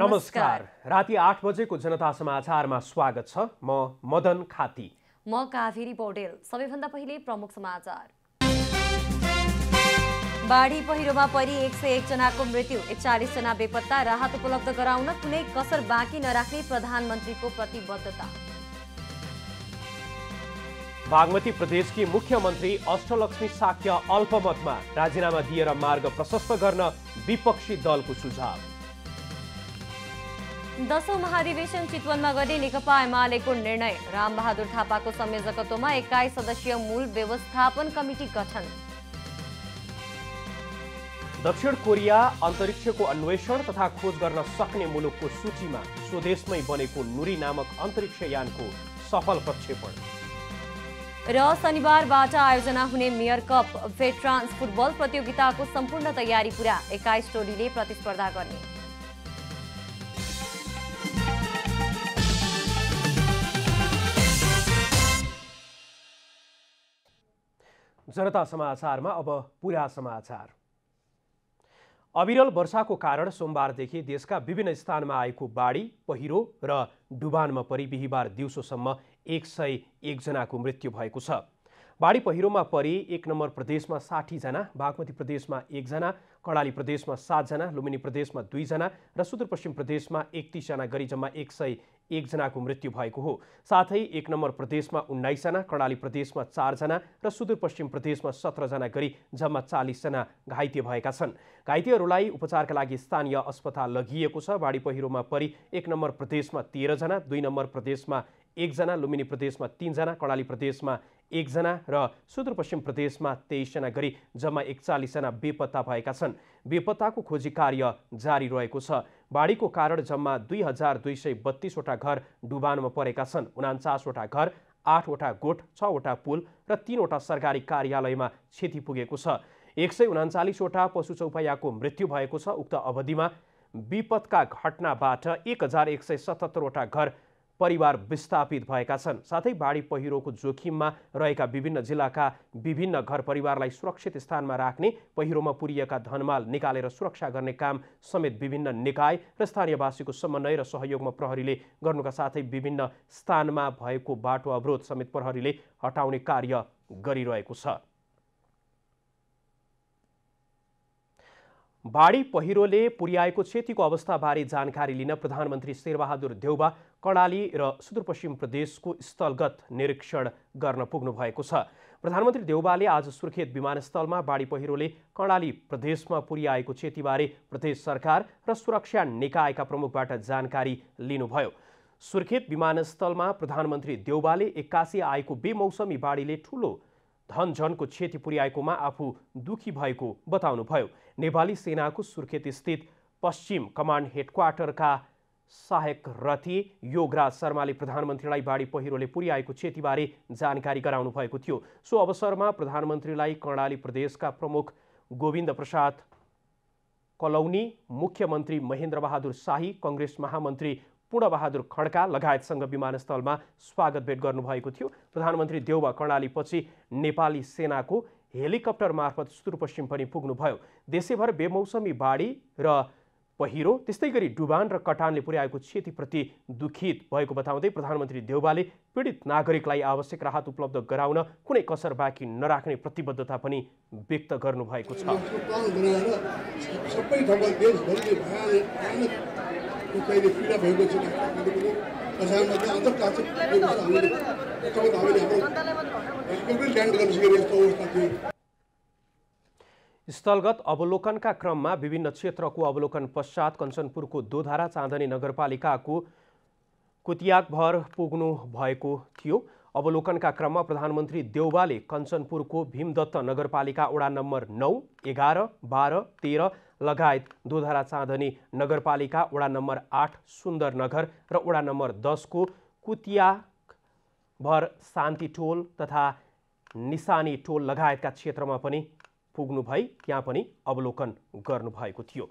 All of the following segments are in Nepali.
नमस्कार राति आठ बजेको जनता समाचारमा स्वागत छ म मदन खाती म काभेरी पौडेल सबैभन्दा पहिले प्रमुख समाचार बाढी पहिरोमा परि एक सय एकजनाको मृत्यु एकचालिसजना बेपत्ता राहत उपलब्ध गराउन कुनै कसर बाँकी नराख्ने प्रधानमन्त्रीको प्रतिबद्धता बागमती प्रदेशकी मुख्यमन्त्री अष्टलक्ष्मी साक्य अल्पमतमा राजीनामा दिएर मार्ग प्रशस्त गर्न विपक्षी दलको सुझाव दशौं महाधिवेशन चितवनमा गर्ने नेकपा एमालेको निर्णय रामबहादुर थापाको संयोजकत्वमा एक्काइस सदस्यीय मूल व्यवस्थापन कमिटी गठन दक्षिण कोरिया अन्तरिक्षको अन्वेषण तथा खोज गर्न सक्ने मुलुकको सूचीमा स्वदेशमै बनेको नुरी नामक अन्तरिक्ष यानको सफल प्रक्षेपण र शनिबारबाट आयोजना हुने मेयर कप भेट्रान्स फुटबल प्रतियोगिताको सम्पूर्ण तयारी पुरा एक्काइस टोलीले प्रतिस्पर्धा गर्ने जनता समाचारमा अब पुरा समाचार अविरल वर्षाको कारण सोमबारदेखि देशका विभिन्न स्थानमा आएको बाढी पहिरो र डुबानमा परि बिहिबार दिउँसोसम्म एक सय एकजनाको मृत्यु भएको छ बाढी पहिरोमा परि एक नम्बर प्रदेशमा साठीजना बागमती प्रदेशमा एकजना कर्णाली प्रदेशमा सातजना लुम्बिनी प्रदेशमा दुईजना र सुदूरपश्चिम प्रदेशमा एकतिसजना गरी जम्मा एक सय एकजनाको मृत्यु भएको हो साथै एक नम्बर प्रदेशमा उन्नाइसजना कर्णाली प्रदेशमा चारजना र सुदूरपश्चिम प्रदेशमा सत्रजना गरी जम्मा चालिसजना घाइते भएका छन् घाइतेहरूलाई उपचारका लागि स्थानीय अस्पताल लगिएको छ बाढी पहिरोमा परि एक नम्बर प्रदेशमा तेह्रजना दुई नम्बर प्रदेशमा एकजना लुम्बिनी प्रदेशमा तिनजना कर्णाली प्रदेशमा एकजना र सुदूरपश्चिम प्रदेशमा तेइसजना गरी जम्मा एकचालिसजना बेपत्ता भएका छन् बेपत्ताको खोजी कार्य जारी रहेको छ बाढीको कारण जम्मा दुई हजार दुई सय बत्तीसवटा घर डुबानमा परेका छन् उनान्चासवटा घर आठवटा गोठ छवटा पुल र तिनवटा सरकारी कार्यालयमा क्षति पुगेको छ एक सय उनान्चालिसवटा पशु चौपायाको मृत्यु भएको छ उक्त अवधिमा विपदका घटनाबाट एक हजार एक सय सतहत्तरवटा घर परिवार विस्थापित भएका छन् साथै बाढी पहिरोको जोखिममा रहेका विभिन्न जिल्लाका विभिन्न घर परिवारलाई सुरक्षित स्थानमा राख्ने पहिरोमा पुरिएका धनमाल निकालेर सुरक्षा गर्ने काम समेत विभिन्न निकाय र स्थानीयवासीको समन्वय र सहयोगमा प्रहरीले गर्नुका साथै विभिन्न स्थानमा भएको बाटो अवरोध समेत प्रहरीले हटाउने कार्य गरिरहेको छ बाढी पहिरोले पुर्याएको क्षतिको अवस्थाबारे जानकारी लिन प्रधानमन्त्री शेरबहादुर देउबा कर्णाली र सुदूरपश्चिम प्रदेशको स्थलगत निरीक्षण गर्न पुग्नु भएको छ प्रधानमन्त्री देउबाले आज सुर्खेत विमानस्थलमा बाढी पहिरोले कर्णाली प्रदेशमा पुर्याएको क्षतिबारे प्रदेश सरकार र सुरक्षा निकायका प्रमुखबाट जानकारी लिनुभयो सुर्खेत विमानस्थलमा प्रधानमन्त्री देउबाले एक्कासी आएको बेमौसमी बाढीले ठुलो धनझनको क्षति पुर्याएकोमा आफू दुखी भएको बताउनुभयो नेपाली सेनाको सुर्खेत स्थित पश्चिम कमान्ड हेडक्वार्टरका सहायक रथी योगराज शर्माले प्रधानमन्त्रीलाई बाढी पहिरोले पुर्याएको क्षतिबारे जानकारी गराउनु भएको थियो सो अवसरमा प्रधानमन्त्रीलाई कर्णाली प्रदेशका प्रमुख गोविन्द प्रसाद कलौनी मुख्यमन्त्री महेन्द्रबहादुर शाही कङ्ग्रेस महामन्त्री पूर्णबहादुर खड्का लगायतसँग विमानस्थलमा स्वागत भेट गर्नुभएको थियो प्रधानमन्त्री देउवा कर्णालीपछि नेपाली सेनाको हेलिकप्टर मार्फत सुदूरपश्चिम पनि पुग्नुभयो देशैभर बेमौसमी बाढी र पहिरो त्यस्तै गरी डुबान र कटानले पुर्याएको क्षतिप्रति दुखित भएको बताउँदै प्रधानमन्त्री देउबाले पीडित नागरिकलाई आवश्यक राहत उपलब्ध गराउन कुनै कसर बाँकी नराख्ने प्रतिबद्धता पनि व्यक्त गर्नुभएको छ स्थलगत अवलोकनका क्रममा विभिन्न क्षेत्रको अवलोकन पश्चात कञ्चनपुरको दोधारा चाँदनी नगरपालिकाको कुतियाकभर पुग्नु भएको थियो अवलोकनका क्रममा प्रधानमन्त्री देउबाले कञ्चनपुरको भीमदत्त नगरपालिका वडा नम्बर नौ एघार बाह्र तेह्र लगायत दोधारा चाँदनी नगरपालिका वडा नम्बर आठ सुन्दरनगर र वडा नम्बर दसको कुतियाकभर शान्ति टोल तथा निसानी टोल लगायतका क्षेत्रमा पनि पुग्नुभई त्यहाँ पनि अवलोकन गर्नुभएको थियो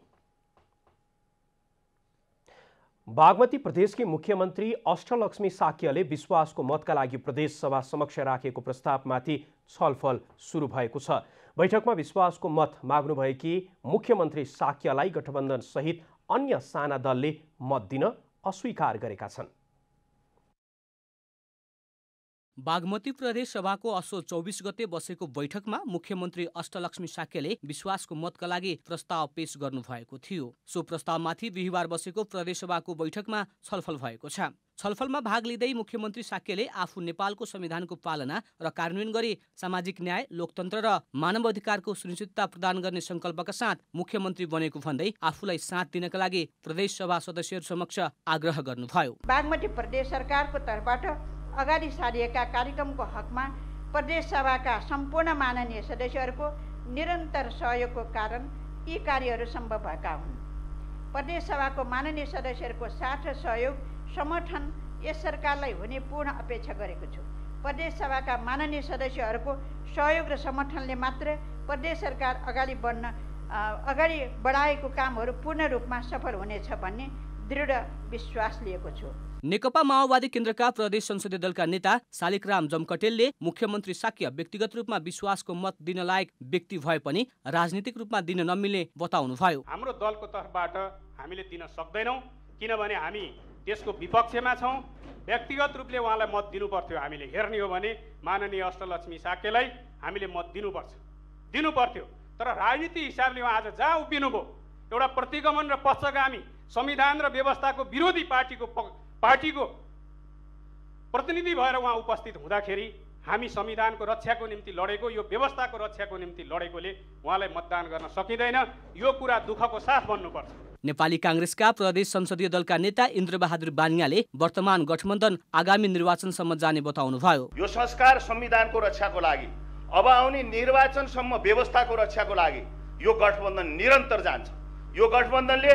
बागमती प्रदेशकी मुख्यमन्त्री अष्टलक्ष्मी साक्यले विश्वासको मतका लागि सभा समक्ष राखेको प्रस्तावमाथि छलफल सुरु भएको छ बैठकमा विश्वासको मत माग्नुभएकी मुख्यमन्त्री साक्यलाई गठबन्धनसहित अन्य साना दलले मत दिन अस्वीकार गरेका छन् बागमती प्रदेश सभाको असो चौबिस गते बसेको बैठकमा मुख्यमन्त्री अष्टलक्ष्मी साक्यले विश्वासको मतका लागि प्रस्ताव पेश गर्नु भएको थियो सो प्रस्तावमाथि बिहिबार बसेको प्रदेश सभाको बैठकमा छलफल भएको छ छलफलमा भाग लिँदै मुख्यमन्त्री साक्यले आफू नेपालको संविधानको पालना र कार्यान्वयन गरी सामाजिक न्याय लोकतन्त्र र मानव अधिकारको सुनिश्चितता प्रदान गर्ने सङ्कल्पका साथ मुख्यमन्त्री बनेको भन्दै आफूलाई साथ दिनका लागि प्रदेश सभा सदस्यहरू समक्ष आग्रह गर्नुभयो बागमती प्रदेश सरकारको तर्फबाट अगाडि सारिएका कार्यक्रमको हकमा प्रदेश सभाका सम्पूर्ण माननीय सदस्यहरूको निरन्तर सहयोगको कारण यी कार्यहरू सम्भव भएका हुन् प्रदेश सभाको माननीय सदस्यहरूको साथ सहयोग समर्थन यस सरकारलाई हुने पूर्ण अपेक्षा गरेको छु प्रदेश सभाका माननीय सदस्यहरूको सहयोग र समर्थनले मात्र प्रदेश सरकार अगाडि बढ्न अगाडि बढाएको कामहरू पूर्ण रूपमा सफल हुनेछ भन्ने दृढ विश्वास लिएको छु नेकपा माओवादी केन्द्रका प्रदेश संसदीय दलका नेता शालिकराम जमकटेलले मुख्यमन्त्री साक्य व्यक्तिगत रूपमा विश्वासको मत दिन लायक व्यक्ति भए पनि राजनीतिक रूपमा दिन नमिल्ने भयो हाम्रो दलको तर्फबाट हामीले दिन सक्दैनौँ किनभने हामी त्यसको विपक्षमा छौँ व्यक्तिगत रूपले उहाँलाई मत दिनु हामीले हेर्ने हो भने माननीय अष्टलक्ष्मी साक्यलाई हामीले मत दिनुपर्छ दिनुपर्थ्यो तर राजनीति हिसाबले उहाँ आज जहाँ उभिनुभयो एउटा प्रतिगमन र पश्चगामी संविधान र व्यवस्थाको विरोधी पार्टीको पार्टीको प्रतिनिधि भएर उहाँ उपस्थित हुँदाखेरि हामी संविधानको रक्षाको निम्ति लडेको यो व्यवस्थाको रक्षाको निम्ति लडेकोले उहाँलाई मतदान गर्न सकिँदैन यो कुरा दुःखको साथ भन्नुपर्छ नेपाली काङ्ग्रेसका प्रदेश संसदीय दलका नेता इन्द्रबहादुर बानियाले वर्तमान गठबन्धन आगामी निर्वाचनसम्म जाने बताउनुभयो यो संस्कार संविधानको रक्षाको लागि अब आउने निर्वाचनसम्म व्यवस्थाको रक्षाको लागि यो गठबन्धन निरन्तर जान्छ यो गठबन्धनले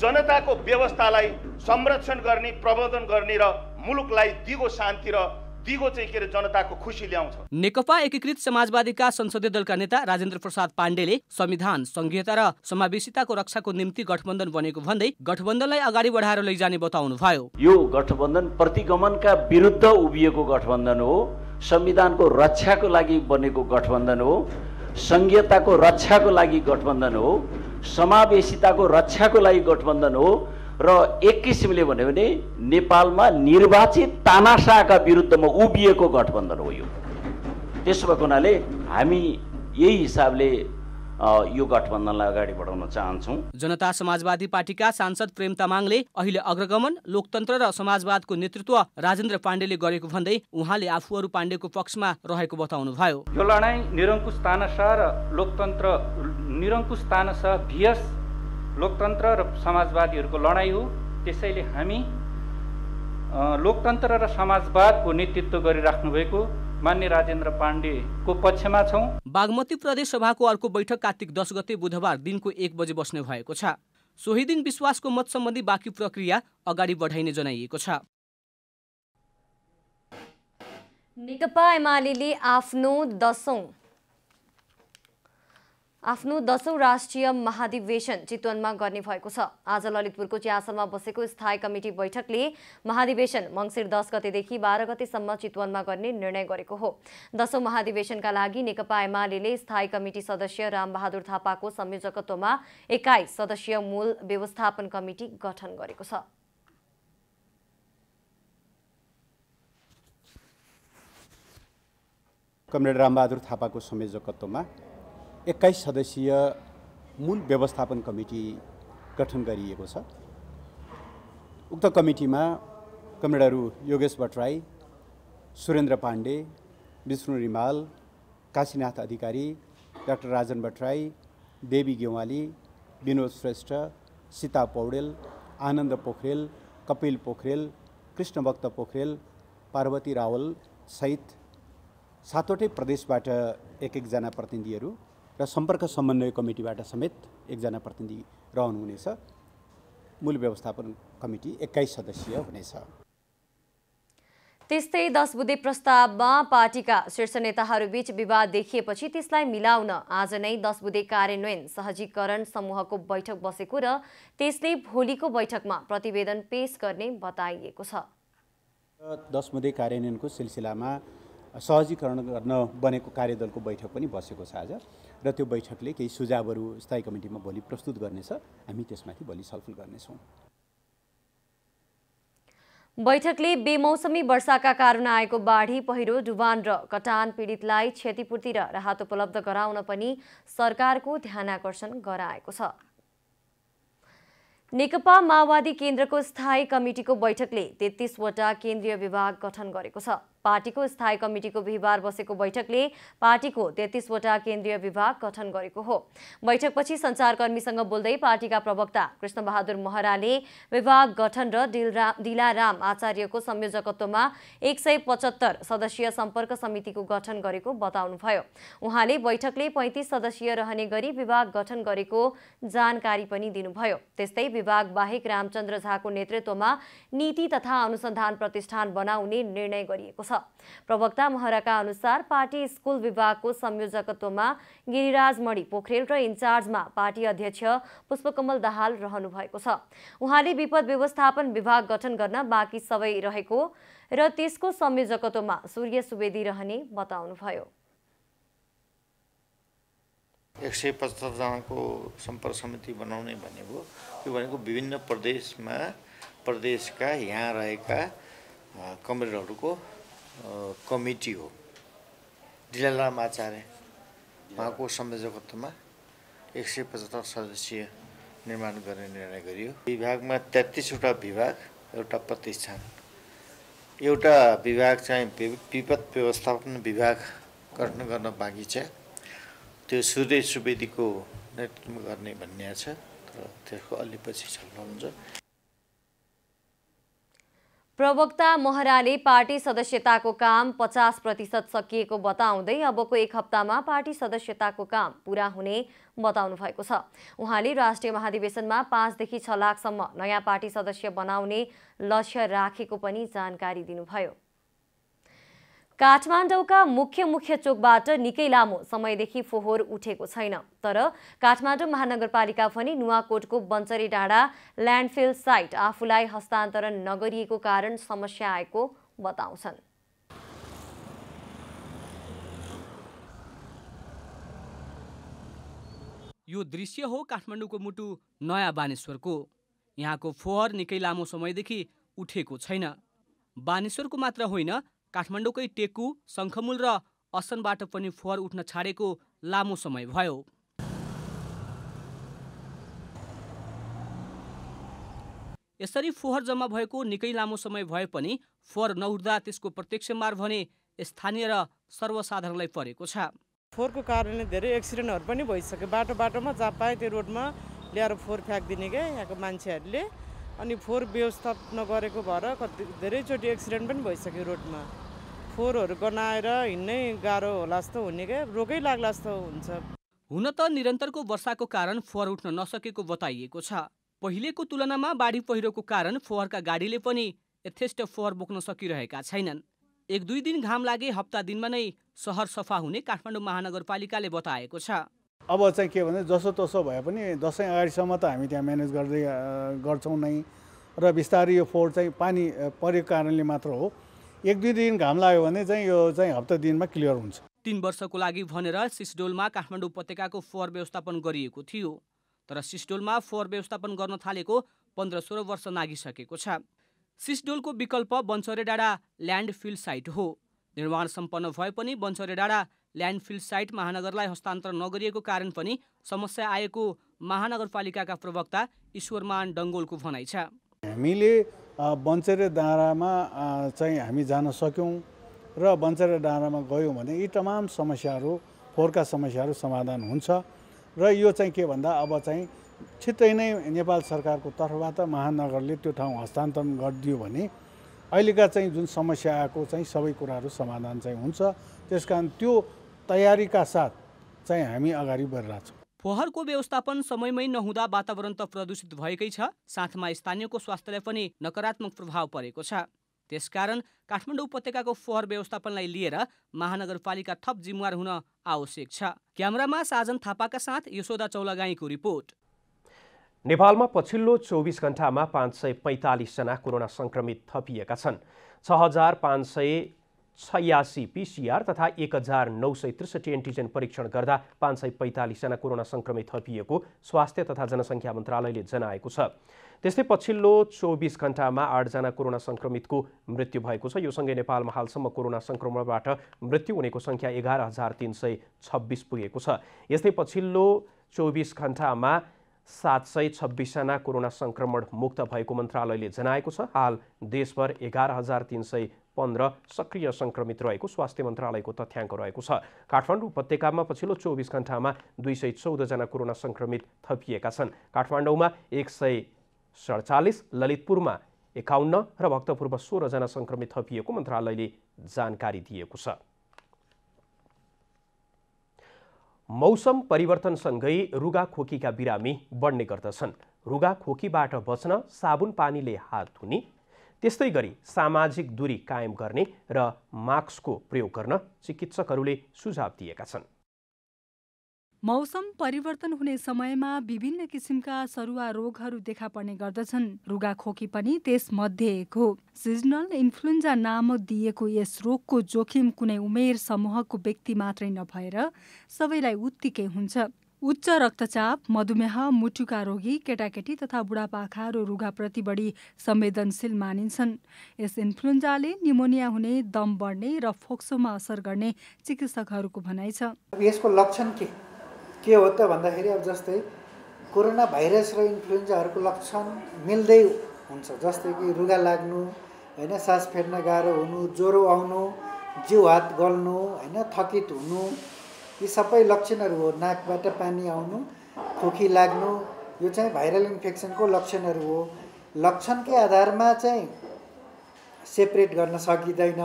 जनताको व्यवस्थालाई संरक्षण गर्ने प्रबन्धन गर्ने र मुलुकलाई दिगो शान्ति र दिगो चाहिँ के अरे जनताको खुसी ल्याउँछ नेकपा एकीकृत समाजवादीका संसदीय दलका नेता राजेन्द्र प्रसाद पाण्डेले संविधान संघीयता र समावेशिताको रक्षाको निम्ति गठबन्धन बनेको भन्दै गठबन्धनलाई अगाडि बढाएर लैजाने बताउनुभयो यो गठबन्धन प्रतिगमनका विरुद्ध उभिएको गठबन्धन हो संविधानको रक्षाको लागि बनेको गठबन्धन हो संघीयताको रक्षाको लागि गठबन्धन हो समावेशिताको रक्षाको लागि गठबन्धन हो र एक किसिमले भन्यो भने नेपालमा निर्वाचित तानासाका विरुद्धमा उभिएको गठबन्धन हो यो त्यसो भएको हुनाले हामी यही हिसाबले यो गठबन्धनलाई अगाडि बढाउन चाहन्छौँ जनता समाजवादी पार्टीका सांसद प्रेम तामाङले अहिले अग्रगमन लोकतन्त्र र समाजवादको नेतृत्व राजेन्द्र पाण्डेले गरेको भन्दै उहाँले आफूहरू पाण्डेको पक्षमा रहेको बताउनुभयो यो लडाईँ निरङ्कुश तानस र लोकतन्त्र निरङ्कुश तानाशाह भियस लोकतन्त्र र समाजवादीहरूको लडाइँ हो त्यसैले हामी लोकतन्त्र र समाजवादको नेतृत्व गरिराख्नुभएको मान्य राजेन्द्र पाण्डेको पक्षमा छौँ बागमती प्रदेश सभाको अर्को बैठक कार्तिक दस गते बुधबार दिनको एक बजे बस्ने भएको छ सोही दिन विश्वासको मत सम्बन्धी बाँकी प्रक्रिया अगाडि बढाइने जनाइएको छ नेकपा एमाले आफ्नो दसौँ आफ्नो दशौं राष्ट्रिय महाधिवेशन चितवनमा गर्ने भएको छ आज ललितपुरको च्यासलमा बसेको स्थायी कमिटी बैठकले महाधिवेशन मङ्सिर दस गतेदेखि बाह्र गतेसम्म चितवनमा गर्ने निर्णय गरेको हो दशौं महाधिवेशनका लागि नेकपा एमाले स्थायी कमिटी सदस्य रामबहादुर थापाको संयोजकत्वमा एक्काइस सदस्यीय मूल व्यवस्थापन कमिटी गठन गरेको छ कमरेड रामबहादुर थापाको संयोजकत्वमा एक्काइस सदस्यीय मूल व्यवस्थापन कमिटी गठन गरिएको छ उक्त कमिटीमा कमरेडहरू योगेश भट्टराई सुरेन्द्र पाण्डे विष्णु रिमाल काशीनाथ अधिकारी डाक्टर राजन भट्टराई देवी गेवाली विनोद श्रेष्ठ सीता पौडेल आनन्द पोखरेल कपिल पोखरेल कृष्णभक्त पोखरेल पार्वती रावल सहित सातवटै प्रदेशबाट एक एकजना प्रतिनिधिहरू र सम्पर्क समन्वय कमिटीबाट समेत एकजना प्रतिनिधि रहनुहुनेछ मूल व्यवस्थापन कमिटी एक्काइस सदस्यीय हुनेछ त्यस्तै दस बुधे प्रस्तावमा पार्टीका शीर्ष नेताहरूबीच विवाद देखिएपछि त्यसलाई मिलाउन आज नै दस बुधे कार्यान्वयन सहजीकरण समूहको बैठक बसेको र त्यसले भोलिको बैठकमा प्रतिवेदन पेश गर्ने बताइएको छ दस बुधे कार्यान्वयनको सिलसिलामा सहजीकरण गर्न बनेको कार्यदलको बैठक पनि बसेको छ आज र त्यो बैठकले केही सुझावहरू स्थायी कमिटीमा भोलि प्रस्तुत गर्नेछ हामी त्यसमाथि भोलि छलफल गर्नेछौँ बैठकले बेमौसमी वर्षाका कारण आएको बाढी पहिरो डुबान र कटान पीडितलाई क्षतिपूर्ति र राहत उपलब्ध गराउन पनि सरकारको ध्यान आकर्षण गराएको छ नेकपा माओवादी केन्द्रको स्थायी कमिटिको बैठकले तेत्तिसवटा केन्द्रीय विभाग गठन गरेको छ पार्टीको स्थायी कमिटिको बिहिबार बसेको बैठकले पार्टीको तेत्तिसवटा केन्द्रीय विभाग गठन गरेको हो बैठकपछि सञ्चारकर्मीसँग बोल्दै पार्टीका प्रवक्ता कृष्णबहादुर महराले विभाग गठन र दिलाराम आचार्यको संयोजकत्वमा एक सय पचहत्तर सदस्यीय सम्पर्क समितिको गठन गरेको बताउनुभयो उहाँले बैठकले पैँतिस सदस्यीय रहने गरी विभाग गठन गरेको जानकारी पनि दिनुभयो त्यस्तै विभाग बाहेक रामचन्द्र झाको नेतृत्वमा नीति तथा अनुसन्धान प्रतिष्ठान बनाउने निर्णय गरिएको छ छ प्रवक्ता महराका अनुसार पार्टी स्कुल विभागको संयोजकत्वमा गिरिराज मणि पोखरेल र इन्चार्जमा पार्टी अध्यक्ष पुष्पकमल दाहाल रहनु भएको छ उहाँले विपद व्यवस्थापन विभाग गठन गर्न बाँकी सबै रहेको र त्यसको संयोजकत्वमा सूर्य सुवेदी रहने बताउनुभयो एक सय पचहत्तरजनाको सम्पर्क समिति बनाउने भनेको त्यो भनेको विभिन्न प्रदेशमा प्रदेशका यहाँ रहेका कमरेडहरूको कमिटी हो दिलालराम आचार्य उहाँको संयोजकत्वमा एक सय पचहत्तर सदस्यीय निर्माण गर्ने निर्णय गरियो विभागमा तेत्तिसवटा विभाग एउटा प्रतिष्ठान एउटा विभाग चाहिँ विपद व्यवस्थापन विभाग गठन गर्न बाँकी छ त्यो सूर्य सुवेदीको नेतृत्व गर्ने भन्ने छ तर त्यसको अलि पछि हुन्छ प्रवक्ता महराले पार्टी सदस्यताको काम पचास प्रतिशत सकिएको बताउँदै अबको एक हप्तामा पार्टी सदस्यताको काम पुरा हुने बताउनु भएको छ उहाँले राष्ट्रिय महाधिवेशनमा पाँचदेखि छ लाखसम्म नयाँ पार्टी सदस्य बनाउने लक्ष्य राखेको पनि जानकारी दिनुभयो काठमाडौँका मुख्य मुख्य चोकबाट निकै लामो समयदेखि फोहोर उठेको छैन तर काठमाडौँ महानगरपालिका पनि नुवाकोटको बन्चरी डाँडा ल्यान्डफिल साइट आफूलाई हस्तान्तरण नगरिएको कारण समस्या आएको बताउँछन् यो दृश्य हो काठमाडौँको मुटु नयाँ बानेश्वरको यहाँको फोहोर निकै लामो समयदेखि उठेको छैन बानेश्वरको मात्र होइन काठमाडौँकै टेकु शङ्खमूल र असनबाट पनि फोहोर उठ्न छाडेको लामो समय भयो यसरी फोहोर जम्मा भएको निकै लामो समय भए पनि फोहोर नउठ्दा त्यसको प्रत्यक्ष मार भने स्थानीय र सर्वसाधारणलाई परेको छ फोहोरको कारणले धेरै एक्सिडेन्टहरू पनि भइसक्यो बाटो बाटोमा जहाँ पाएँ त्यो रोडमा ल्याएर फोहोर फ्याँकिदिने क्या यहाँको मान्छेहरूले अनि फोहोर व्यवस्था नगरेको भएर कति धेरैचोटि एक्सिडेन्ट पनि भइसक्यो रोडमा फोहोरहरू गनाएर हिँड्नै गाह्रो होला जस्तो हुने क्या रोगै लाग्ला जस्तो हुन्छ हुन त निरन्तरको वर्षाको कारण फोहोर उठ्न नसकेको बताइएको छ पहिलेको तुलनामा बाढी पहिरोको कारण फोहोरका गाडीले पनि यथेष्ट फोहोर बोक्न सकिरहेका छैनन् एक दुई दिन घाम लागे हप्ता दिनमा नै सहर सफा हुने काठमाडौँ महानगरपालिकाले बताएको छ अब चाहिँ के भने तसो भए पनि दसैँ अगाडिसम्म त हामी त्यहाँ म्यानेज गर्दै गर्छौँ नै र बिस्तारै यो फोहोर चाहिँ पानी परेको कारणले मात्र हो एक दुई दिन घाम लाग्यो भने चाहिँ यो चाहिँ हप्ता दिनमा क्लियर हुन्छ तिन वर्षको लागि भनेर सिसडोलमा काठमाडौँ उपत्यकाको फोहोर व्यवस्थापन गरिएको थियो तर सिसडोलमा फोहोर व्यवस्थापन गर्न थालेको पन्ध्र सोह्र वर्ष नागिसकेको छ सिसडोलको विकल्प बन्सरे डाँडा ल्यान्ड फिल्ड साइट हो निर्माण सम्पन्न भए पनि बन्सरे डाँडा ल्यान्डफिल्ड साइट महानगरलाई हस्तान्तरण नगरिएको कारण पनि समस्या आएको महानगरपालिकाका प्रवक्ता ईश्वरमान डङ्गोलको भनाइ छ हामीले बन्चेरे डाँडामा चाहिँ हामी जान सक्यौँ र बन्चेरे डाँडामा गयौँ भने यी तमाम समस्याहरू फोहोरका समस्याहरू समाधान हुन्छ र यो चाहिँ के भन्दा अब चाहिँ छिट्टै नै नेपाल सरकारको तर्फबाट महानगरले त्यो ठाउँ हस्तान्तरण गरिदियो भने अहिलेका चाहिँ जुन समस्या आएको चाहिँ सबै कुराहरू समाधान चाहिँ हुन्छ त्यस कारण त्यो तयारीका साथ चाहिँ हामी अगाडि बढिरहेछौँ फोहोरको व्यवस्थापन समयमै नहुँदा वातावरण त प्रदूषित भएकै छ साथमा स्थानीयको स्वास्थ्यलाई पनि नकारात्मक प्रभाव परेको छ त्यसकारण काठमाडौँ उपत्यकाको फोहोर व्यवस्थापनलाई लिएर महानगरपालिका थप जिम्मेवार हुन आवश्यक छ क्यामरामा साजन थापाका साथ यशोदा चौलागाईको रिपोर्ट नेपालमा पछिल्लो चौबिस घन्टामा पाँच सय पैँतालिसजना कोरोना सङ्क्रमित थपिएका छन् छ हजार पाँच सय छयासी पिसिआर तथा एक हजार नौ सय त्रिसठी एन्टिजेन परीक्षण गर्दा पाँच सय पैँतालिसजना कोरोना सङ्क्रमित थपिएको स्वास्थ्य तथा जनसङ्ख्या मन्त्रालयले जनाएको छ त्यस्तै पछिल्लो चौबिस घण्टामा आठजना कोरोना सङ्क्रमितको मृत्यु भएको छ यो नेपालमा हालसम्म कोरोना सङ्क्रमणबाट मृत्यु हुनेको सङ्ख्या एघार हजार तिन सय छब्बिस पुगेको छ यस्तै पछिल्लो चौबिस घण्टामा सात सय छब्बिसजना कोरोना सङ्क्रमण मुक्त भएको मन्त्रालयले जनाएको छ हाल देशभर एघार हजार तिन सय पन्ध्र सक्रिय सङ्क्रमित रहेको स्वास्थ्य मन्त्रालयको तथ्याङ्क रहेको छ काठमाडौँ उपत्यकामा पछिल्लो चौबिस घन्टामा दुई सय चौधजना कोरोना सङ्क्रमित थपिएका छन् काठमाडौँमा एक सय सडचालिस ललितपुरमा एकाउन्न र भक्तपुरमा सोह्रजना सङ्क्रमित थपिएको मन्त्रालयले जानकारी दिएको छ मौसम परिवर्तनसँगै रुगाखोकीका बिरामी बढ्ने गर्दछन् रुगाखोकीबाट बच्न साबुन पानीले हात धुने त्यस्तै गरी सामाजिक दूरी कायम गर्ने र मास्कको प्रयोग गर्न चिकित्सकहरूले सुझाव दिएका छन् मौसम परिवर्तन हुने समयमा विभिन्न किसिमका सरुवा रोगहरू देखा पर्ने गर्दछन् रुगाखोकी पनि त्यसमध्ये एक हो सिजनल इन्फ्लुएन्जा नाम दिएको यस रोगको जोखिम कुनै उमेर समूहको व्यक्ति मात्रै नभएर सबैलाई उत्तिकै हुन्छ उच्च रक्तचाप मधुमेह मुटुका रोगी केटाकेटी तथा बुढापाखा र रुगाप्रति बढी संवेदनशील मानिन्छन् यस इन्फ्लुएन्जाले निमोनिया हुने दम बढ्ने र फोक्सोमा असर गर्ने चिकित्सकहरूको भनाइ छ यसको लक्षण के के हो त भन्दाखेरि अब जस्तै कोरोना भाइरस र इन्फ्लुएन्जाहरूको लक्षण मिल्दै हुन्छ जस्तै कि रुगा लाग्नु होइन सास फेर्न गाह्रो हुनु ज्वरो आउनु जिउ हात गल्नु होइन थकित हुनु यी सबै लक्षणहरू हो नाकबाट पानी आउनु खोकी लाग्नु यो चाहिँ भाइरल इन्फेक्सनको लक्षणहरू हो लक्षणकै आधारमा चाहिँ सेपरेट गर्न सकिँदैन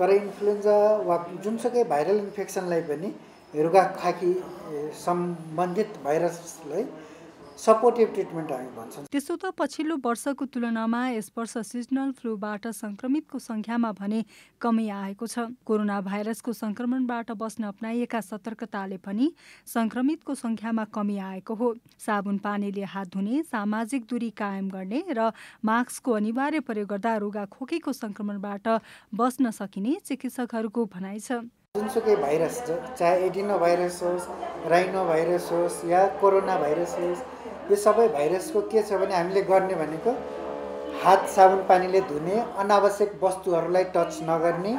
तर इन्फ्लुएन्जा वा जुनसुकै भाइरल इन्फेक्सनलाई पनि रुगाखाकी सम्बन्धित भाइरसलाई सपोर्टिभ ट्रिटमेन्ट हामी भन्छौँ त्यसो त पछिल्लो वर्षको तुलनामा यस वर्ष सिजनल फ्लूबाट सङ्क्रमितको संख्यामा भने कमी आएको छ कोरोना भाइरसको संक्रमणबाट बस्न अप्नाइएका सतर्कताले पनि संक्रमितको संख्यामा कमी आएको हो साबुन पानीले हात धुने सामाजिक दूरी कायम गर्ने र मास्कको अनिवार्य प्रयोग गर्दा रोगा खोकेको संक्रमणबाट बस्न सकिने चिकित्सकहरूको भनाइ छ जुनसुकै भाइरस चाहे एडिनो भाइरस होस् राइनो भाइरस होस् या कोरोना भाइरस होस् यो सबै भाइरसको के छ भने हामीले गर्ने भनेको हात साबुन पानीले धुने अनावश्यक वस्तुहरूलाई टच नगर्ने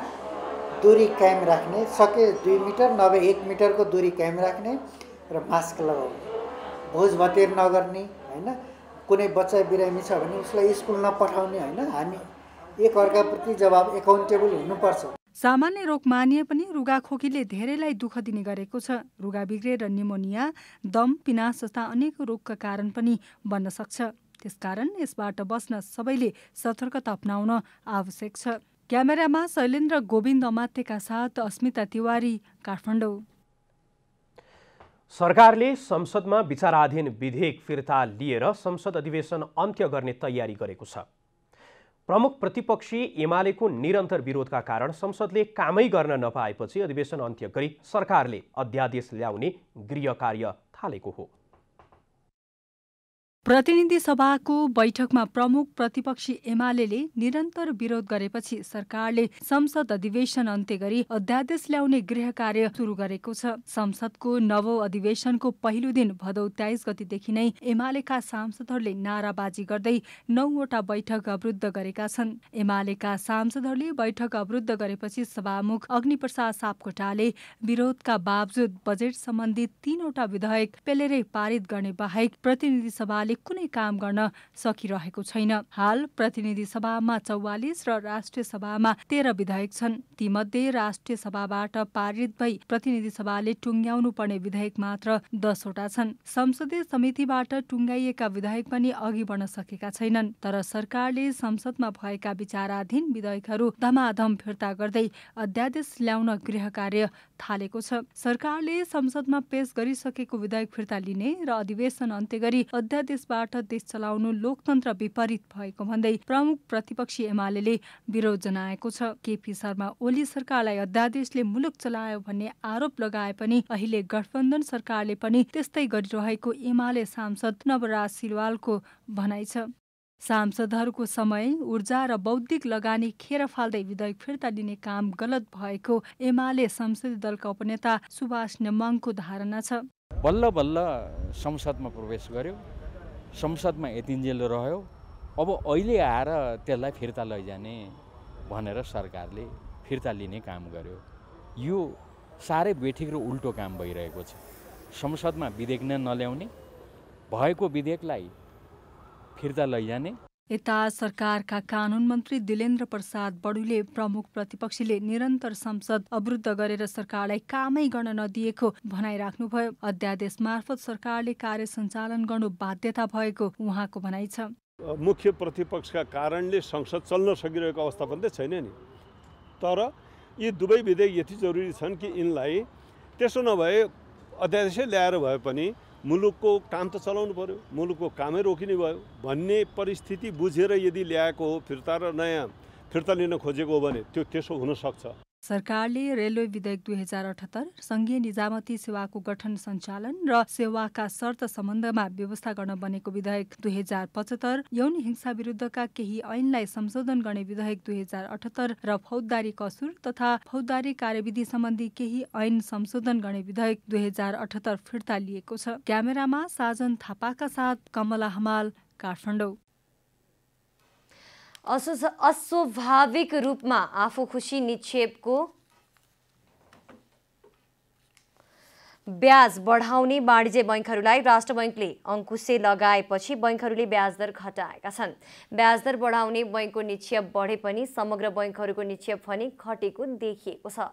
दुरी कायम राख्ने सके दुई मिटर नभए एक मिटरको दुरी कायम राख्ने र मास्क लगाउने भोज भतेर नगर्ने होइन कुनै बच्चा बिरामी छ भने उसलाई स्कुल नपठाउने होइन हामी एकअर्काप्रति जवाब एकाउन्टेबल हुनुपर्छ सामान्य रोग मानिए पनि रुगाखोकीले धेरैलाई दुःख दिने गरेको छ रुगा बिग्रेर निमोनिया दम पिनास जस्ता अनेक रोगका कारण पनि बन्न सक्छ त्यसकारण यसबाट बस्न सबैले सतर्कता अप्नाउन आवश्यक छ क्यामेरामा शैलेन्द्र गोविन्द अमात्यका साथ अस्मिता तिवारी काठमाडौँ सरकारले संसदमा विचाराधीन विधेयक फिर्ता लिएर संसद अधिवेशन अन्त्य गर्ने तयारी गरेको छ प्रमुख प्रतिपक्षी एमालेको निरन्तर विरोधका कारण संसदले कामै गर्न नपाएपछि अधिवेशन अन्त्य गरी सरकारले अध्यादेश ल्याउने गृह कार्य थालेको हो प्रतिनिधि सभाको बैठकमा प्रमुख प्रतिपक्षी एमाले निरन्तर विरोध गरेपछि सरकारले संसद अधिवेशन अन्त्य गरी अध्यादेश ल्याउने गृह कार्य सुरु गरेको छ संसदको नवौं अधिवेशनको पहिलो दिन भदौ तेइस गतिदेखि नै एमालेका सांसदहरूले नाराबाजी गर्दै नौवटा बैठक अवरुद्ध गरेका छन् एमालेका सांसदहरूले बैठक अवरुद्ध गरेपछि सभामुख अग्निप्रसाद सापकोटाले विरोधका बावजुद बजेट सम्बन्धी तीनवटा विधेयक पेलेरै पारित गर्ने बाहेक प्रतिनिधि सभाले कुनै काम गर्न सकिरहेको छैन हाल प्रतिनिधि सभामा चौवालिस र राष्ट्रिय सभामा तेह्र विधेयक छन् ती मध्ये राष्ट्रिय सभाबाट पारित भई प्रतिनिधि सभाले टुङ्ग्याउनु पर्ने विधेयक मात्र दसवटा छन् संसदीय समितिबाट टुङ्गाइएका विधेयक पनि अघि बढ्न सकेका छैनन् तर सरकारले संसदमा भएका विचाराधीन विधेयकहरू धमाधम फिर्ता गर्दै अध्यादेश ल्याउन गृह कार्य थालेको छ सरकारले संसदमा पेश गरिसकेको विधेयक फिर्ता लिने र अधिवेशन अन्त्य गरी अध्यादेश काङ्ग्रेसबाट देश चलाउनु लोकतन्त्र विपरीत भएको भन्दै प्रमुख प्रतिपक्षी एमाले विरोध जनाएको छ केपी शर्मा ओली सरकारलाई अध्यादेशले मुलुक चलायो भन्ने आरोप लगाए पनि अहिले गठबन्धन सरकारले पनि त्यस्तै गरिरहेको एमाले सांसद नवराज सिलवालको भनाइ छ सांसदहरूको समय ऊर्जा र बौद्धिक लगानी खेर फाल्दै विधेयक फिर्ता लिने काम गलत भएको एमाले संसदीय दलका उपनेता सुभाष नेमाङको धारणा छ बल्ल बल्ल संसदमा प्रवेश गर्यो संसदमा यतिन्जेल रह्यो अब अहिले आएर त्यसलाई फिर्ता लैजाने भनेर सरकारले फिर्ता लिने काम गर्यो यो साह्रै बेठिक र उल्टो काम भइरहेको छ संसदमा विधेयक नै नल्याउने भएको विधेयकलाई फिर्ता लैजाने यता सरकारका कानुन मन्त्री दिलेन्द्र प्रसाद बडुले प्रमुख प्रतिपक्षीले निरन्तर संसद अवरुद्ध गरेर सरकारलाई कामै गर्न नदिएको भनाइ राख्नुभयो अध्यादेश मार्फत सरकारले कार्य सञ्चालन गर्नु बाध्यता भएको उहाँको भनाइ छ मुख्य प्रतिपक्षका कारणले संसद चल्न सकिरहेको अवस्था पनि त छैन नि तर यी दुवै विधेयक यति जरुरी छन् कि यिनलाई त्यसो नभए अध्यादेशै ल्याएर भए पनि मुलुकको काम त चलाउनु पऱ्यो मुलुकको कामै रोकिने भयो भन्ने परिस्थिति बुझेर यदि ल्याएको हो फिर्ता र नयाँ फिर्ता लिन खोजेको हो भने त्यो त्यसो हुनसक्छ सरकारले रेलवे विधेयक दुई हजार अठहत्तर सङ्घीय निजामती सेवाको गठन सञ्चालन र सेवाका शर्त सम्बन्धमा व्यवस्था गर्न बनेको विधेयक दुई हजार पचहत्तर यौन हिंसा विरुद्धका केही ऐनलाई संशोधन गर्ने विधेयक दुई हजार अठहत्तर र फौजदारी कसुर तथा फौजदारी कार्यविधि सम्बन्धी केही ऐन संशोधन गर्ने विधेयक दुई हजार अठहत्तर फिर्ता लिएको छ क्यामेरामा साजन थापाका साथ कमला हमाल काठमाडौँ असो अस्वाभाविक रूपमा आफू खुसी निक्षेपको ब्याज बढाउने वाणिज्य बैङ्कहरूलाई राष्ट्र बैङ्कले अङ्कुशे लगाएपछि बैङ्कहरूले ब्याजदर घटाएका छन् ब्याजदर बढाउने बैङ्कको निक्षेप बढे पनि समग्र बैङ्कहरूको निक्षेप भने घटेको देखिएको छ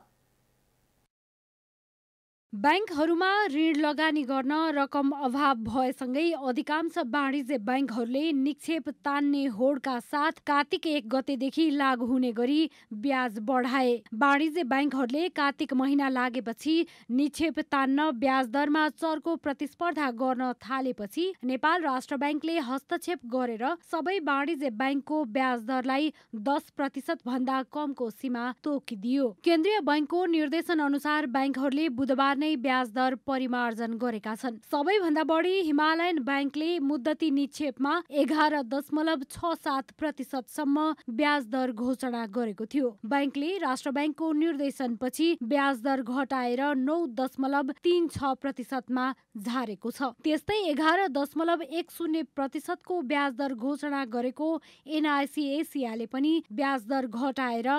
ब्याङ्कहरूमा ऋण लगानी गर्न रकम अभाव भएसँगै अधिकांश वाणिज्य ब्याङ्कहरूले निक्षेप तान्ने होडका साथ कार्तिक एक गतेदेखि लागू हुने गरी ब्याज बढाए वाणिज्य ब्याङ्कहरूले कार्तिक महिना लागेपछि निक्षेप तान्न ब्याज दरमा चर्को प्रतिस्पर्धा गर्न थालेपछि नेपाल राष्ट्र ब्याङ्कले हस्तक्षेप गरेर सबै वाणिज्य ब्याङ्कको ब्याज दरलाई दस प्रतिशत भन्दा कमको सीमा तोकिदियो केन्द्रीय ब्याङ्कको निर्देशन अनुसार ब्याङ्कहरूले बुधबार नै ब्याज दर परिमार्जन गरेका छन् सबैभन्दा बढी हिमालयन ब्याङ्कले मुद्दती निक्षेपमा एघार दशमलव छ सात प्रतिशतसम्म ब्याज दर घोषणा गरेको थियो ब्याङ्कले राष्ट्र ब्याङ्कको निर्देशनपछि ब्याज दर घटाएर नौ दशमलव तिन छ प्रतिशतमा झारेको छ त्यस्तै एघार दशमलव एक शून्य प्रतिशतको ब्याज दर घोषणा गरेको एनआइसी एसियाले पनि ब्याज दर घटाएर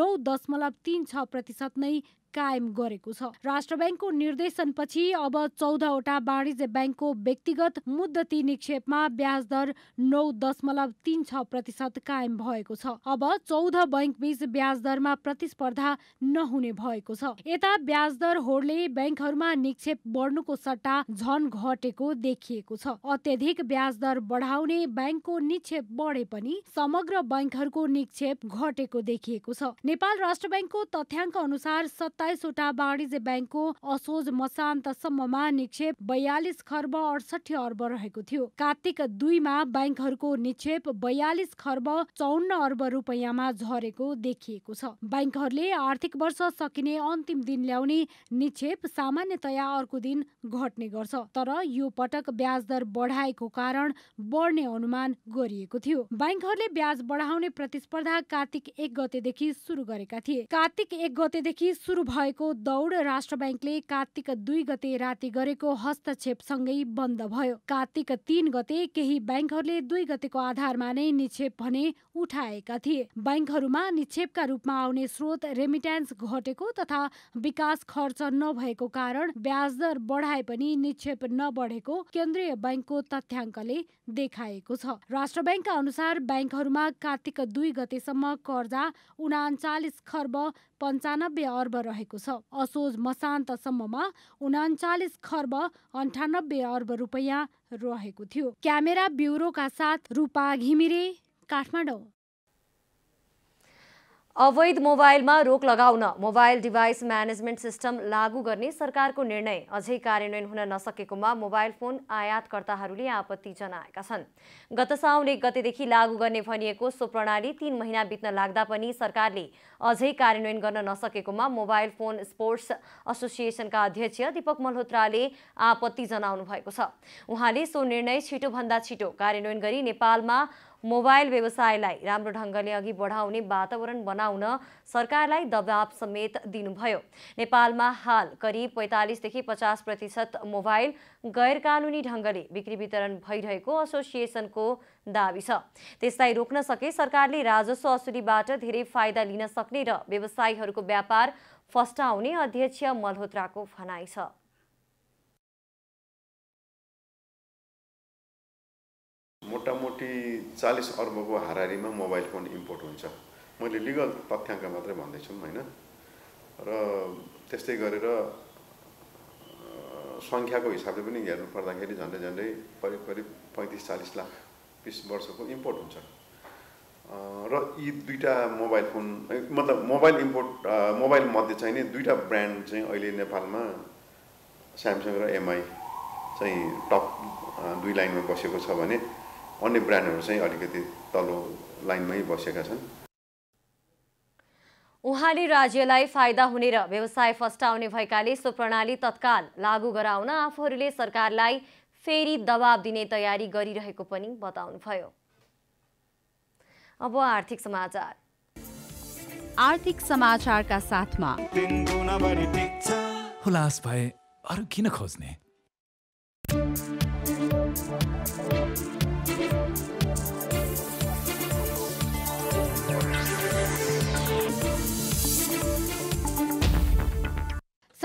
नौ दशमलव तिन छ प्रतिशत नै कायम गरेको छ राष्ट्र ब्याङ्कको निर्देशनपछि अब चौधवटा वाणिज्य ब्याङ्कको व्यक्तिगत मुद्दती निक्षेपमा ब्याज दर नौ दशमलव तिन छ प्रतिशत कायम भएको छ अब चौध बैङ्कबीच ब्याज दरमा प्रतिस्पर्धा नहुने भएको छ यता ब्याज दर होडले ब्याङ्कहरूमा निक्षेप बढ्नुको सट्टा झन घटेको देखिएको छ अत्यधिक ब्याज दर बढाउने ब्याङ्कको निक्षेप बढे पनि समग्र ब्याङ्कहरूको निक्षेप घटेको देखिएको छ नेपाल राष्ट्र ब्याङ्कको तथ्याङ्क अनुसार सत्ता सत्ताइसवटा वाणिज्य ब्याङ्कको असोज मसान्तसम्ममा निक्षेप बयालिस खर्ब अडसठी अर्ब रहेको थियो कार्तिक दुईमा ब्याङ्कहरूको निक्षेप बयालिस खर्ब चौन्न अर्ब रुपियाँमा झरेको देखिएको छ ब्याङ्कहरूले आर्थिक वर्ष सकिने अन्तिम दिन ल्याउने निक्षेप सामान्यतया अर्को दिन घट्ने गर्छ तर यो पटक ब्याज दर बढाएको कारण बढ्ने अनुमान गरिएको थियो ब्याङ्कहरूले ब्याज बढाउने प्रतिस्पर्धा कार्तिक एक गतेदेखि सुरु गरेका थिए कार्तिक एक गतेदेखि सुरु भएको दौड राष्ट्र ब्याङ्कले कार्तिक दुई गते राति गरेको हस्तक्षेपसँगै बन्द भयो कार्तिक तीन गते केही ब्याङ्कहरूले दुई गतेको आधारमा नै निक्षेप भने उठाएका थिए ब्याङ्कहरूमा निक्षेपका रूपमा आउने स्रोत रेमिट्यान्स घटेको तथा विकास खर्च नभएको कारण ब्याज दर बढाए पनि निक्षेप नबढेको केन्द्रीय ब्याङ्कको तथ्याङ्कले देखाएको छ राष्ट्र ब्याङ्कका अनुसार ब्याङ्कहरूमा कार्तिक दुई गतेसम्म कर्जा उनाचालिस खर्ब पन्चानब्बे अर्ब रहेको छ असोज मसान्तसम्ममा उनाचालिस खर्ब अन्ठानब्बे अर्ब रुपियाँ रहेको थियो क्यामेरा ब्युरोका साथ रूपा घिमिरे काठमाडौँ अवैध मोबाइलमा रोक लगाउन मोबाइल डिभाइस म्यानेजमेन्ट सिस्टम लागू गर्ने सरकारको निर्णय अझै कार्यान्वयन हुन नसकेकोमा मोबाइल फोन आयातकर्ताहरूले आपत्ति जनाएका छन् गत साउन एक गतेदेखि लागू गर्ने भनिएको सो प्रणाली तीन महिना बित्न लाग्दा पनि सरकारले अझै कार्यान्वयन गर्न नसकेकोमा मोबाइल फोन स्पोर्ट्स एसोसिएसनका अध्यक्ष दीपक मल्होत्राले आपत्ति जनाउनु भएको छ उहाँले सो निर्णय छिटोभन्दा छिटो कार्यान्वयन गरी नेपालमा मोबाइल व्यवसायलाई राम्रो ढङ्गले अघि बढाउने वातावरण बनाउन सरकारलाई दबाव समेत दिनुभयो नेपालमा हाल करिब पैँतालिसदेखि पचास प्रतिशत मोबाइल गैर कानुनी ढङ्गले बिक्री वितरण भइरहेको एसोसिएसनको दावी छ त्यसलाई रोक्न सके सरकारले राजस्व असुलीबाट धेरै फाइदा लिन सक्ने र व्यवसायीहरूको व्यापार फस्टाउने अध्यक्ष मल्होत्राको भनाइ छ मोटामोटी चालिस अर्बको हारारीमा मोबाइल फोन इम्पोर्ट हुन्छ मैले लिगल तथ्याङ्क मात्रै भन्दैछु होइन र त्यस्तै गरेर सङ्ख्याको हिसाबले पनि हेर्नु पर्दाखेरि झन्डै झन्डै करिब करिब पैँतिस चालिस लाख बिस वर्षको इम्पोर्ट हुन्छ र यी दुईवटा मोबाइल फोन मतलब मोबाइल इम्पोर्ट मोबाइल मध्ये चाहिँ नि दुईवटा ब्रान्ड चाहिँ अहिले नेपालमा स्यामसङ र एमआई चाहिँ टप दुई लाइनमा बसेको छ भने अन्य ब्रान्डहरू चाहिँ अलिकति तल्लो लाइनमै बसेका छन् उहाँले राज्यलाई फाइदा हुने र व्यवसाय फस्टाउने भएकाले सो प्रणाली तत्काल लागू गराउन आफूहरूले सरकारलाई फेरि दबाब दिने तयारी गरिरहेको पनि बताउनुभयो अब आर्थिक समाचार आर्थिक समाचारका साथमा खुलास भए अरू किन खोज्ने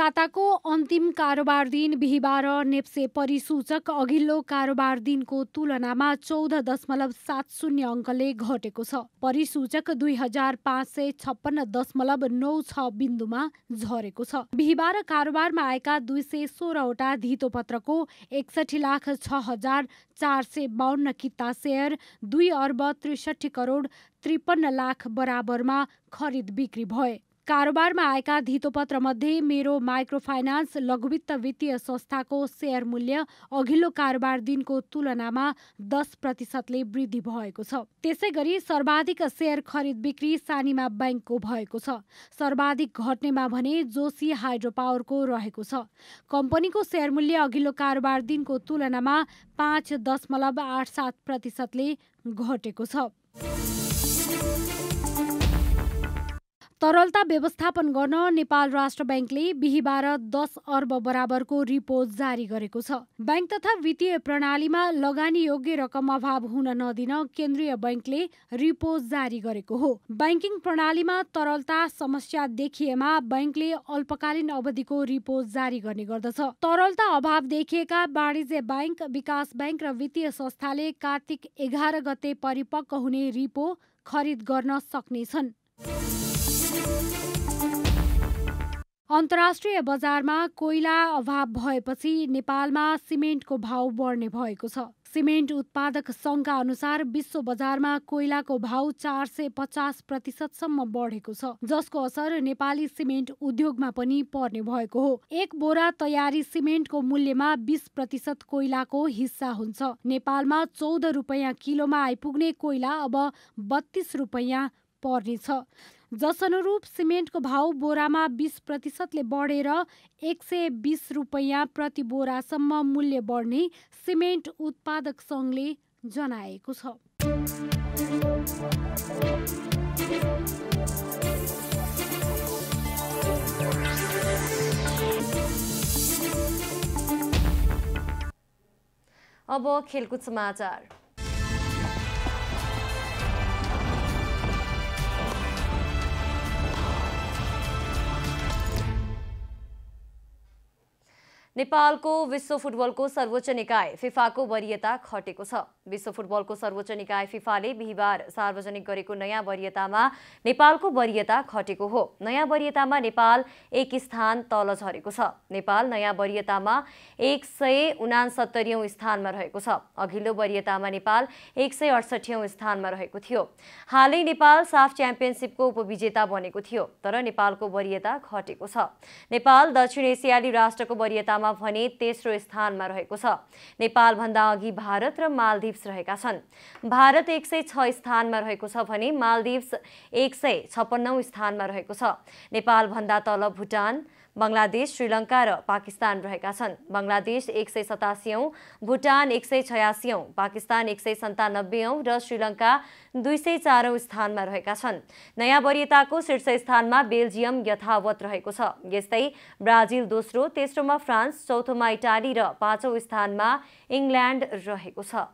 साताको अन्तिम कारोबार दिन बिहिबार नेप्से परिसूचक अघिल्लो कारोबार दिनको तुलनामा चौध दशमलव सात शून्य अङ्कले घटेको छ परिसूचक दुई हजार पाँच सय छप्पन्न दशमलव नौ छ बिन्दुमा झरेको छ बिहिबार कारोबारमा आएका दुई सय सोह्रवटा धितोपत्रको एकसठी लाख छ हजार चार सय बाहन्न किता सेयर दुई अर्ब त्रिसठी करोड त्रिपन्न लाख बराबरमा खरिद बिक्री भए कारोबारमा आएका धितोपत्र मध्ये मेरो माइक्रोफाइनान्स लघुवित्त वित्तीय संस्थाको सेयर मूल्य अघिल्लो कारोबार दिनको तुलनामा दस प्रतिशतले वृद्धि भएको छ त्यसै गरी सर्वाधिक सेयर खरिद बिक्री सानीमा ब्याङ्कको भएको छ सर्वाधिक घट्नेमा भने जोशी हाइड्रो पावरको रहेको छ कम्पनीको सेयर मूल्य अघिल्लो कारोबार दिनको तुलनामा पाँच दशमलव आठ सात प्रतिशतले घटेको छ तरलता व्यवस्थापन गर्न नेपाल राष्ट्र ब्याङ्कले बिहिबार दस अर्ब बराबरको रिपो जारी गरेको छ ब्याङ्क तथा वित्तीय प्रणालीमा लगानी योग्य रकम अभाव हुन नदिन केन्द्रीय ब्याङ्कले रिपो जारी गरेको हो ब्याङ्किङ प्रणालीमा तरलता समस्या देखिएमा ब्याङ्कले अल्पकालीन अवधिको रिपो जारी गर्ने गर्दछ तरलता अभाव देखिएका वाणिज्य ब्याङ्क विकास ब्याङ्क र वित्तीय संस्थाले कार्तिक एघार गते परिपक्व हुने रिपो खरिद गर्न सक्नेछन् अन्तर्राष्ट्रिय बजारमा कोइला अभाव भएपछि नेपालमा सिमेन्टको भाउ बढ्ने भएको छ सिमेन्ट उत्पादक सङ्घका अनुसार विश्व बजारमा कोइलाको भाउ चार सय पचास प्रतिशतसम्म बढेको छ जसको असर नेपाली सिमेन्ट उद्योगमा पनि पर्ने भएको हो एक बोरा तयारी सिमेन्टको मूल्यमा बिस प्रतिशत कोइलाको हिस्सा हुन्छ नेपालमा चौध रुपियाँ किलोमा आइपुग्ने कोइला अब बत्तीस रुपियाँ पर्नेछ जसअनुरूप सिमेन्टको भाउ बोरामा बिस प्रतिशतले बढेर एक सय बिस रुपियाँ प्रति बोरासम्म मूल्य बढ्ने सिमेन्ट उत्पादक सङ्घले जनाएको छ अब खेलकुद समाचार नेपालको विश्व फुटबलको सर्वोच्च निकाय फिफाको वरियता खटेको छ विश्व फुटबलको सर्वोच्च निकाय फिफाले बिहिबार सार्वजनिक गरेको नयाँ वरियतामा नेपालको वरियता खटेको हो नयाँ वरियतामा नेपाल एक स्थान तल झरेको छ नेपाल नयाँ वरियतामा एक सय उनासत्तरीौँ स्थानमा रहेको छ अघिल्लो वरियतामा नेपाल एक सय अडसठीौँ स्थानमा रहेको थियो हालै नेपाल साफ च्याम्पियनसिपको उपविजेता बनेको थियो तर नेपालको वरियता खटेको छ नेपाल दक्षिण एसियाली राष्ट्रको वरियतामा भने तेस्रो स्थानमा रहेको छ नेपालभन्दा अघि भारत र मालदिव्स रहेका छन् भारत एक सय छ स्थानमा रहेको छ भने मालदिव्स एक सय छप्पन्नौ स्थानमा रहेको छ नेपालभन्दा तल भुटान बङ्गलादेश श्रीलङ्का र पाकिस्तान रहेका छन् बङ्गलादेश एक सय सतासीौँ भुटान एक सय छयासीौँ पाकिस्तान एक सय सन्तानब्बेौँ र श्रीलङ्का दुई सय चारौँ स्थानमा रहेका छन् नयाँ वरियताको शीर्ष स्थानमा बेल्जियम यथावत रहेको छ यस्तै ब्राजिल दोस्रो तेस्रोमा फ्रान्स चौथोमा इटाली र पाँचौँ स्थानमा इङ्ल्यान्ड रहेको छ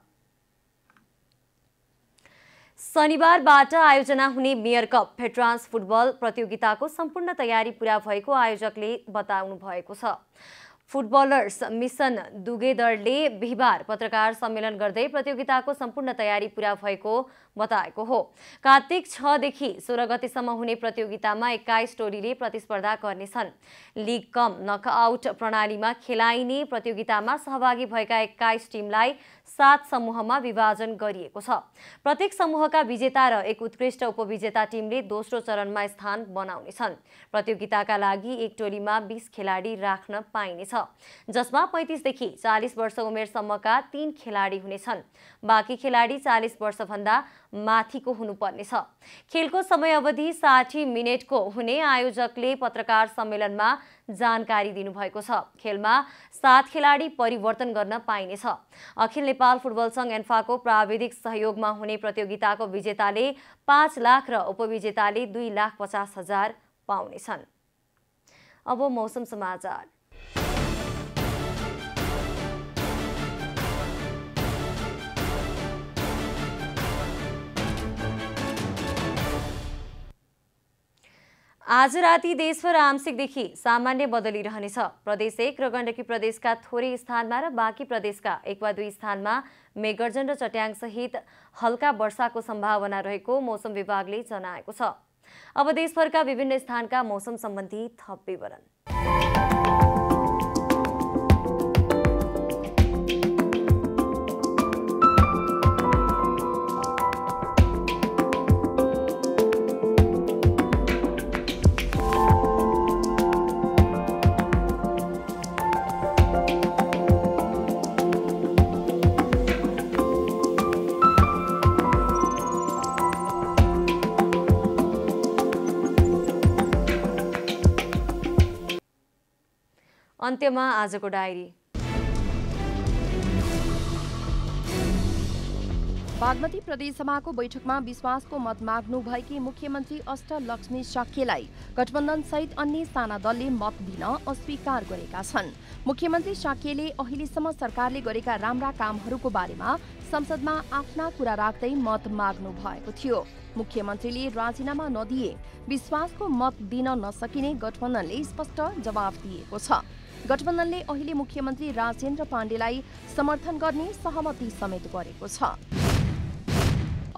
शनिबारबाट आयोजना हुने मेयर कप फेट्रान्स फुटबल प्रतियोगिताको सम्पूर्ण तयारी पुरा भएको आयोजकले बताउनु भएको छ फुटबलर्स मिसन दुगेदरले बिहिबार पत्रकार सम्मेलन गर्दै प्रतियोगिताको सम्पूर्ण तयारी पुरा भएको बताएको हो कार्तिक छदेखि सोह्र गतिसम्म हुने प्रतियोगितामा एक्काइस टोलीले प्रतिस्पर्धा गर्नेछन् लिग कम नकआउट प्रणालीमा खेलाइने प्रतियोगितामा सहभागी भएका एक्काइस टिमलाई सात समूहमा विभाजन गरिएको छ प्रत्येक समूहका विजेता र एक उत्कृष्ट उपविजेता टिमले दोस्रो चरणमा स्थान बनाउनेछन् प्रतियोगिताका लागि एक टोलीमा बिस खेलाडी राख्न पाइनेछ जसमा पैँतिसदेखि चालिस वर्ष उमेरसम्मका तीन खेलाडी हुनेछन् बाँकी खेलाडी चालिस वर्षभन्दा माथिको हुनुपर्नेछ खेलको समय अवधि साठी मिनटको हुने आयोजकले पत्रकार सम्मेलनमा जानकारी दिनुभएको छ खेलमा सात खेलाडी परिवर्तन गर्न पाइनेछ अखिल नेपाल फुटबल सङ्घ एन्फाको प्राविधिक सहयोगमा हुने प्रतियोगिताको विजेताले पाँच लाख र उपविजेताले दुई लाख पचास हजार पाउनेछन् अब मौसम समाचार आज राति देशभर आंशिकदेखि सामान्य बदलिरहनेछ प्रदेश एक र गण्डकी प्रदेशका थोरै स्थानमा र बाँकी प्रदेशका एक वा दुई स्थानमा मेघर्जन र चट्याङसहित हल्का वर्षाको सम्भावना रहेको मौसम विभागले जनाएको छ अब देशभरका विभिन्न स्थानका मौसम सम्बन्धी थप विवरण अन्त्यमा आजको डायरी बागमती प्रदेशसभाको बैठकमा विश्वासको मत माग्नु भएकी मुख्यमन्त्री अष्टलक्ष्मी साक्यलाई गठबन्धनसहित अन्य साना दलले मत दिन अस्वीकार गरेका छन् मुख्यमन्त्री साक्यले अहिलेसम्म सरकारले गरेका राम्रा कामहरूको बारेमा संसदमा आफ्ना कुरा राख्दै मत माग्नु भएको थियो मुख्यमन्त्रीले राजीनामा नदिए विश्वासको मत दिन नसकिने गठबन्धनले स्पष्ट जवाफ दिएको छ गठबन्धनले अहिले मुख्यमन्त्री राजेन्द्र पाण्डेलाई समर्थन गर्ने सहमति समेत गरेको छ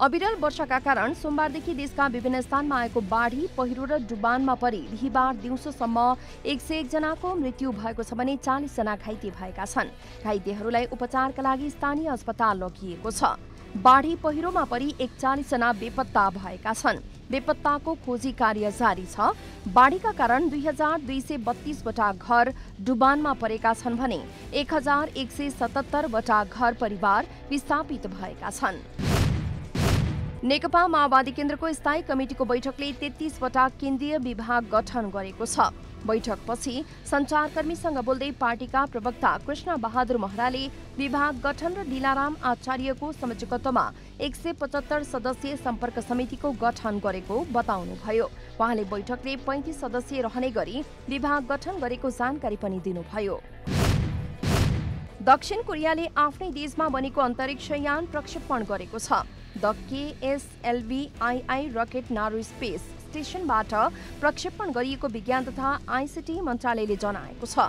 अविरल वर्षाका कारण सोमबारदेखि देशका विभिन्न स्थानमा आएको बाढी पहिरो र डुबानमा परि बिहिबार दिउँसोसम्म एक सय एकजनाको मृत्यु भएको छ भने चालिसजना घाइते भएका छन् घाइतेहरूलाई उपचारका लागि स्थानीय अस्पताल लगिएको छ बाढी पहिरोमा परि एकचालिसजना बेपत्ता भएका छन् बेपत्ताको खोजी कार्य जारी छ बाढीका कारण दुई हजार दुई सय बत्तीसवटा घर डुबानमा परेका छन् भने एक हजार एक सय सतहत्तरवटा घर परिवार विस्थापित भएका छन् नेकपा माओवादी केन्द्रको स्थायी कमिटिको बैठकले तेत्तिसवटा केन्द्रीय विभाग गठन गरेको छ बैठकपछि सञ्चारकर्मीसँग बोल्दै पार्टीका प्रवक्ता कृष्ण बहादुर महराले विभाग गठन र दिलाराम आचार्यको संयोजकत्वमा एक सय पचहत्तर सदस्यीय सम्पर्क समितिको गठन गरेको बताउनुभयो उहाँले बैठकले पैँतिस सदस्यीय रहने गरी विभाग गठन गरेको जानकारी पनि दिनुभयो दक्षिण कोरियाले आफ्नै देशमा बनेको अन्तरिक्षयान प्रक्षेपण गरेको छ the KSLV I I rocket Naro space स्टेसनबाट प्रक्षेपण गरिएको विज्ञान तथा आइसिटी मन्त्रालयले जनाएको छ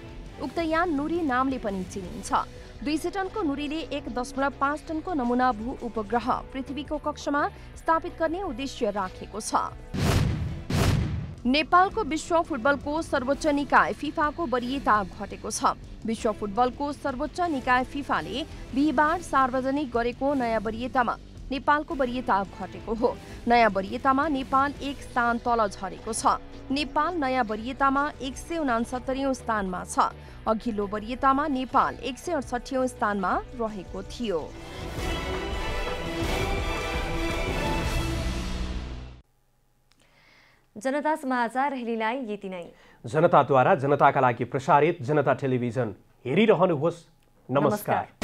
उक्त यान नुरी नामले पनि चिनिन्छ दुई सय टनको नुरीले एक दशमलव पाँच टनको नमुना भू उपग्रह पृथ्वीको कक्षमा स्थापित गर्ने उद्देश्य राखेको छ नेपालको विश्व फुटबलको सर्वोच्च निकाय फिफाको वरियता घटेको छ विश्व फुटबलको सर्वोच्च निकाय फिफाले बिहिबार सार्वजनिक गरेको नयाँ वरियतामा नेपालको वरियता घटेको हो नयाँ वरियतामा नेपाल एक स्थान तल झरेको छ नेपाल नयाँ वरियतामा एक सय उनासत्तरीौँ स्थानमा छ अघिल्लो वरियतामा नेपाल एक सय अडसठीौँ स्थानमा रहेको थियो जनता समाचार हेलीलाई यति नै जनताद्वारा जनताका लागि प्रसारित जनता टेलिभिजन हेरिरहनुहोस् नमस्कार, नमस्कार।